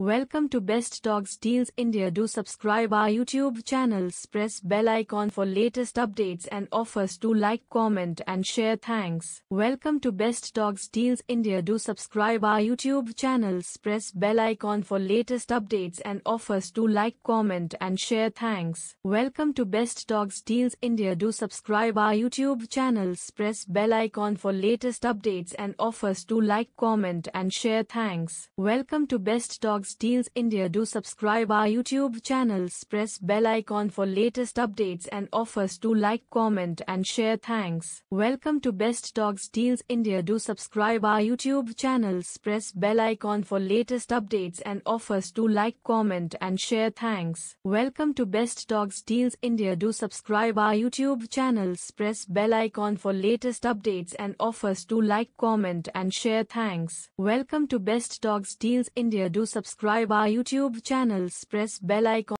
Welcome to Best Dogs Deals India. Do subscribe our YouTube channels, press bell icon for latest updates and offers. Do like, comment and share. Thanks. Welcome to Best Dogs Deals India. Do subscribe our YouTube channels, press bell icon for latest updates and offers. Do like, comment and share. Thanks. Welcome to Best Dogs Deals India. Do subscribe our YouTube channels, press bell icon for latest updates and offers. Do like, comment and share. Thanks. Welcome to Best Dogs Steels India. Do subscribe our YouTube channels, press bell icon for latest updates and offers. Do like, comment and share. Thanks. Welcome to Best Dog Steals India. Do subscribe our YouTube channels, press bell icon for latest updates and offers. Do like, comment and share. Thanks. Welcome to Best Dog Steals India. Do subscribe our YouTube channels, press bell icon for latest updates and offers. Do like, comment and share. Thanks. Welcome to Best Dog Steals India. Do subscribe subscribe our YouTube channels, press bell icon.